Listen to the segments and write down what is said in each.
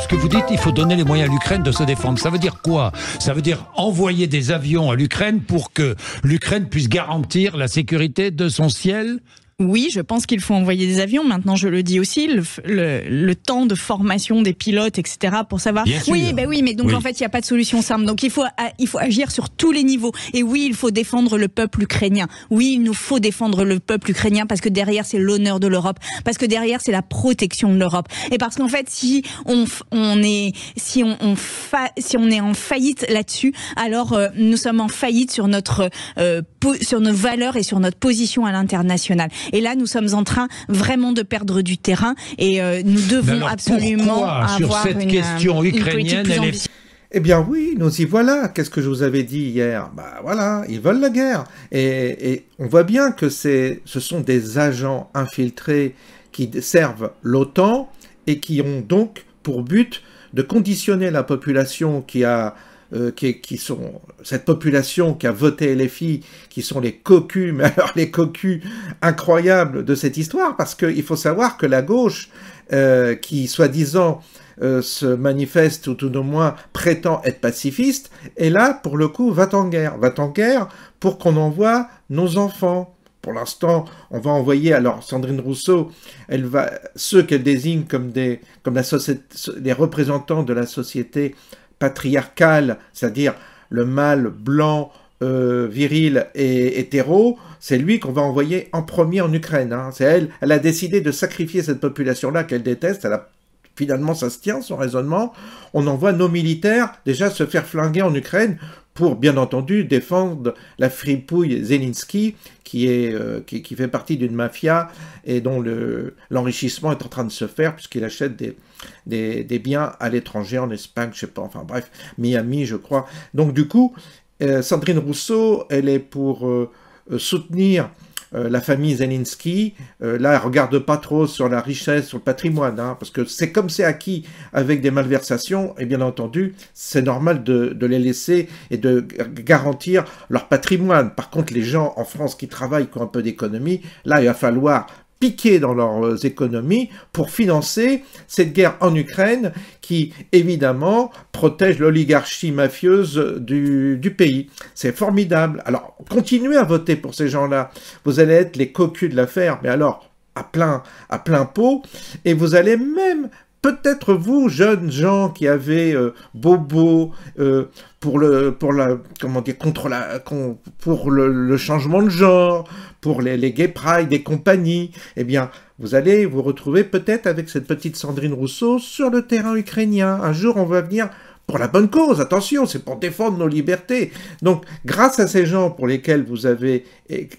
ce que vous dites, il faut donner les moyens à l'Ukraine de se défendre. Ça veut dire quoi Ça veut dire envoyer des avions à l'Ukraine pour que l'Ukraine puisse garantir la sécurité de son ciel oui, je pense qu'il faut envoyer des avions. Maintenant, je le dis aussi, le, le, temps de formation des pilotes, etc., pour savoir. oui, ben oui, mais donc en fait, il n'y a pas de solution simple. Donc il faut, il faut agir sur tous les niveaux. Et oui, il faut défendre le peuple ukrainien. Oui, il nous faut défendre le peuple ukrainien parce que derrière, c'est l'honneur de l'Europe, parce que derrière, c'est la protection de l'Europe, et parce qu'en fait, si on, on est, si on, on fa, si on est en faillite là-dessus, alors euh, nous sommes en faillite sur notre, euh, sur nos valeurs et sur notre position à l'international. Et là, nous sommes en train vraiment de perdre du terrain et euh, nous devons absolument avoir cette une, question ukrainienne. elle eh bien oui, nous y voilà. Qu'est-ce que je vous avais dit hier Bah voilà, ils veulent la guerre. Et, et on voit bien que ce sont des agents infiltrés qui servent l'OTAN et qui ont donc pour but de conditionner la population qui a euh, qui, sont cette population qui a voté LFI, qui sont les cocus, mais alors les cocus incroyables de cette histoire, parce qu'il faut savoir que la gauche, euh, qui soi-disant euh, se manifeste ou tout au moins prétend être pacifiste, est là, pour le coup, va en guerre. Va en guerre pour qu'on envoie nos enfants. Pour l'instant, on va envoyer, alors Sandrine Rousseau, elle va, ceux qu'elle désigne comme, des, comme la société, les représentants de la société patriarcale, c'est-à-dire le mâle blanc, euh, viril et hétéro, c'est lui qu'on va envoyer en premier en Ukraine. Hein. C'est elle, elle a décidé de sacrifier cette population-là qu'elle déteste, elle a finalement ça se tient son raisonnement, on envoie nos militaires déjà se faire flinguer en Ukraine pour bien entendu défendre la fripouille Zelensky, qui, est, euh, qui, fait partie d'une mafia et dont l'enrichissement est en train de se faire, puisqu'il achète des, des, biens à l'étranger, en Espagne, je sais pas, enfin bref, Miami, je crois. Donc du coup, euh, Sandrine Rousseau, elle est pour euh, soutenir euh, la famille Zelensky, euh, là, elle regarde pas trop sur la richesse, sur le patrimoine, hein, parce que c'est comme c'est acquis avec des malversations, et bien entendu, c'est normal de, de, les laisser et de garantir leur patrimoine. Par contre, les gens en France qui travaillent, qui ont un peu d'économie, là, il va falloir piquer dans leurs économies pour financer cette guerre en Ukraine qui, évidemment, protège l'oligarchie mafieuse du, pays. C'est formidable. Alors, continuez à voter pour ces gens-là. Vous allez être les cocus de l'affaire, mais alors, à plein, à plein pot, et vous allez même peut-être vous, jeunes gens qui avez euh, bobo euh, pour le pour la comment dire contre la pour le, changement de genre, pour les, les gay pride et compagnie, eh bien vous allez vous retrouver peut-être avec cette petite Sandrine Rousseau sur le terrain ukrainien. Un jour, on va venir pour la bonne cause, attention, c'est pour défendre nos libertés. Donc, grâce à ces gens pour lesquels vous avez,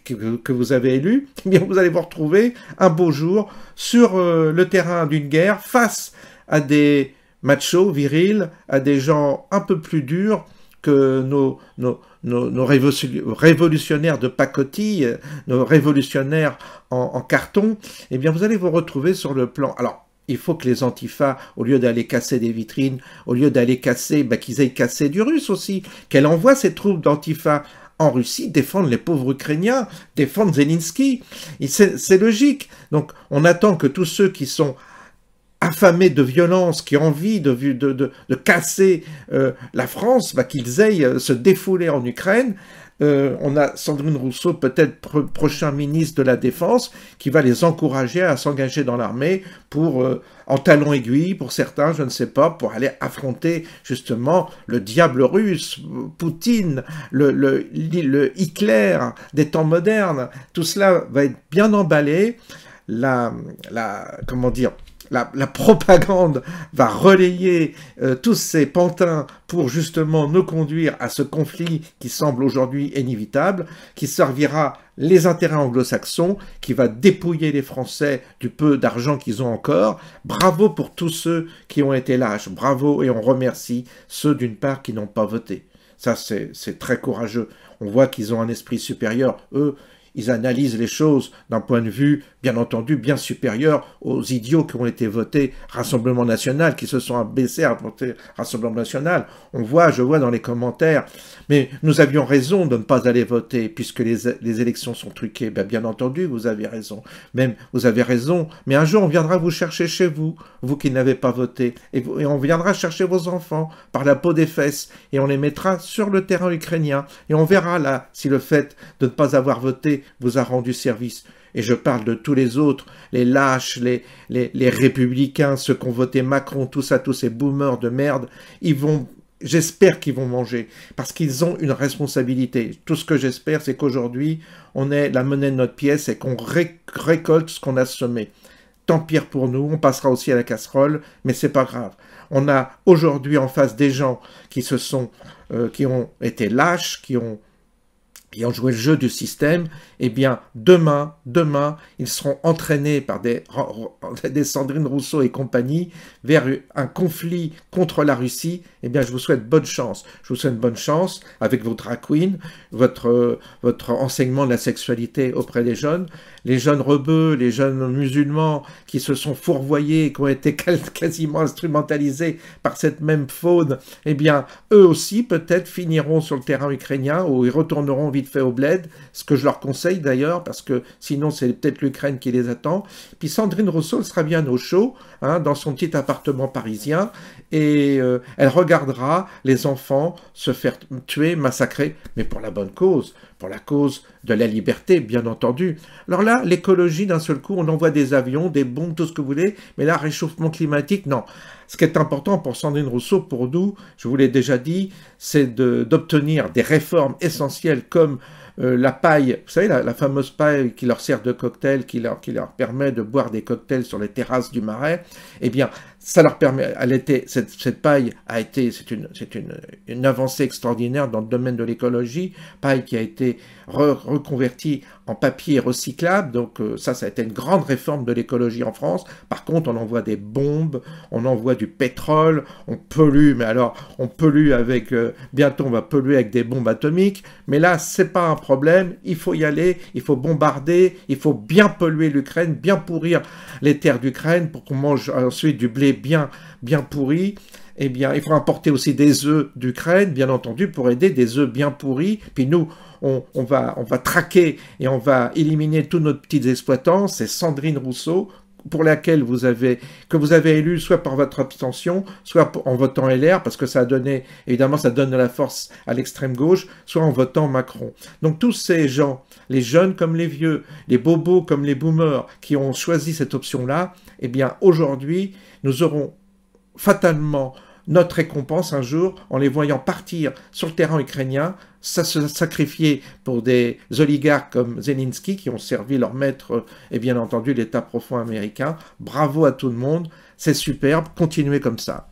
que vous avez élus, eh bien, vous allez vous retrouver un beau jour sur euh, le terrain d'une guerre face à des machos virils, à des gens un peu plus durs que nos, nos, révolutionnaires de pacotille, nos révolutionnaires en, en carton, eh bien, vous allez vous retrouver sur le plan. Alors, il faut que les antifas, au lieu d'aller casser des vitrines, au lieu d'aller casser, ben, qu'ils aillent casser du russe aussi, qu'elle envoie ses troupes d'antifa en Russie défendre les pauvres Ukrainiens, défendre Zelensky. C'est logique. Donc on attend que tous ceux qui sont affamés de violence, qui ont envie de, casser euh, la France, ben, qu'ils aillent euh, se défouler en Ukraine. Euh, on a Sandrine Rousseau, peut-être prochain ministre de la Défense, qui va les encourager à s'engager dans l'armée pour, euh, en talon aiguille pour certains, je ne sais pas, pour aller affronter justement le diable russe, Poutine, le, Hitler des temps modernes. Tout cela va être bien emballé. la, comment dire, la, propagande va relayer euh, tous ces pantins pour justement nous conduire à ce conflit qui semble aujourd'hui inévitable, qui servira les intérêts anglo-saxons, qui va dépouiller les Français du peu d'argent qu'ils ont encore. Bravo pour tous ceux qui ont été lâches, bravo et on remercie ceux d'une part qui n'ont pas voté. Ça, c'est très courageux. On voit qu'ils ont un esprit supérieur. Eux, ils analysent les choses d'un point de vue, bien entendu, bien supérieur aux idiots qui ont été votés Rassemblement National, qui se sont abaissés à voter Rassemblement National. On voit, je vois dans les commentaires, mais nous avions raison de ne pas aller voter puisque les, élections sont truquées. Ben, bien entendu, vous avez raison. Même, vous avez raison, mais un jour on viendra vous chercher chez vous, vous qui n'avez pas voté, et on viendra chercher vos enfants par la peau des fesses et on les mettra sur le terrain ukrainien et on verra là si le fait de ne pas avoir voté vous a rendu service. Et je parle de tous les autres, les lâches, les, les, républicains, ceux qui ont voté Macron, tous à tous ces boomers de merde, ils vont J'espère qu'ils vont manger parce qu'ils ont une responsabilité. Tout ce que j'espère, c'est qu'aujourd'hui, on ait la monnaie de notre pièce et qu'on récolte ce qu'on a semé. Tant pire pour nous, on passera aussi à la casserole, mais c'est pas grave. On a aujourd'hui en face des gens qui se sont, euh, qui ont été lâches, qui ont et joué le jeu du système, eh bien, demain, demain, ils seront entraînés par des, des Sandrine Rousseau et compagnie vers un conflit contre la Russie. Eh bien, je vous souhaite bonne chance. Je vous souhaite bonne chance avec votre drag queen, votre, votre enseignement de la sexualité auprès des jeunes, les jeunes rebeux, les jeunes musulmans qui se sont fourvoyés qui ont été quasiment instrumentalisés par cette même faune. Eh bien, eux aussi, peut-être, finiront sur le terrain ukrainien ou ils retourneront vite fait au bled, ce que je leur conseille d'ailleurs, parce que sinon c'est peut-être l'Ukraine qui les attend. Puis Sandrine Rousseau, sera bien au chaud, hein, dans son petit appartement parisien, et euh, elle regardera les enfants se faire tuer, massacrer, mais pour la bonne cause pour la cause de la liberté, bien entendu. Alors là, l'écologie, d'un seul coup, on envoie des avions, des bombes, tout ce que vous voulez, mais là, réchauffement climatique, non. Ce qui est important pour Sandrine Rousseau, pour nous, je vous l'ai déjà dit, c'est d'obtenir des réformes essentielles comme euh, la paille, vous savez, la, fameuse paille qui leur sert de cocktail, qui leur, qui leur permet de boire des cocktails sur les terrasses du marais, eh bien, ça leur permet, elle était, cette, paille a été, c'est une, une, une, avancée extraordinaire dans le domaine de l'écologie, paille qui a été re, reconvertie en papier recyclable, donc euh, ça, ça a été une grande réforme de l'écologie en France. Par contre, on envoie des bombes, on envoie du pétrole, on pollue, mais alors, on pollue avec, euh, bientôt on va polluer avec des bombes atomiques, mais là, c'est pas un problème, il faut y aller, il faut bombarder, il faut bien polluer l'Ukraine, bien pourrir les terres d'Ukraine pour qu'on mange ensuite du blé bien, bien pourri, eh bien, il faut importer aussi des œufs d'Ukraine, bien entendu, pour aider des œufs bien pourris. Puis nous, on, on, va, on va traquer et on va éliminer tous nos petits exploitants. C'est Sandrine Rousseau, pour laquelle vous avez, que vous avez élu soit par votre abstention, soit en votant LR, parce que ça a donné, évidemment, ça donne de la force à l'extrême gauche, soit en votant Macron. Donc tous ces gens, les jeunes comme les vieux, les bobos comme les boomers, qui ont choisi cette option-là, eh bien aujourd'hui, nous aurons fatalement notre récompense un jour en les voyant partir sur le terrain ukrainien, se sacrifier pour des oligarques comme Zelensky qui ont servi leur maître et bien entendu l'État profond américain. Bravo à tout le monde, c'est superbe, continuez comme ça.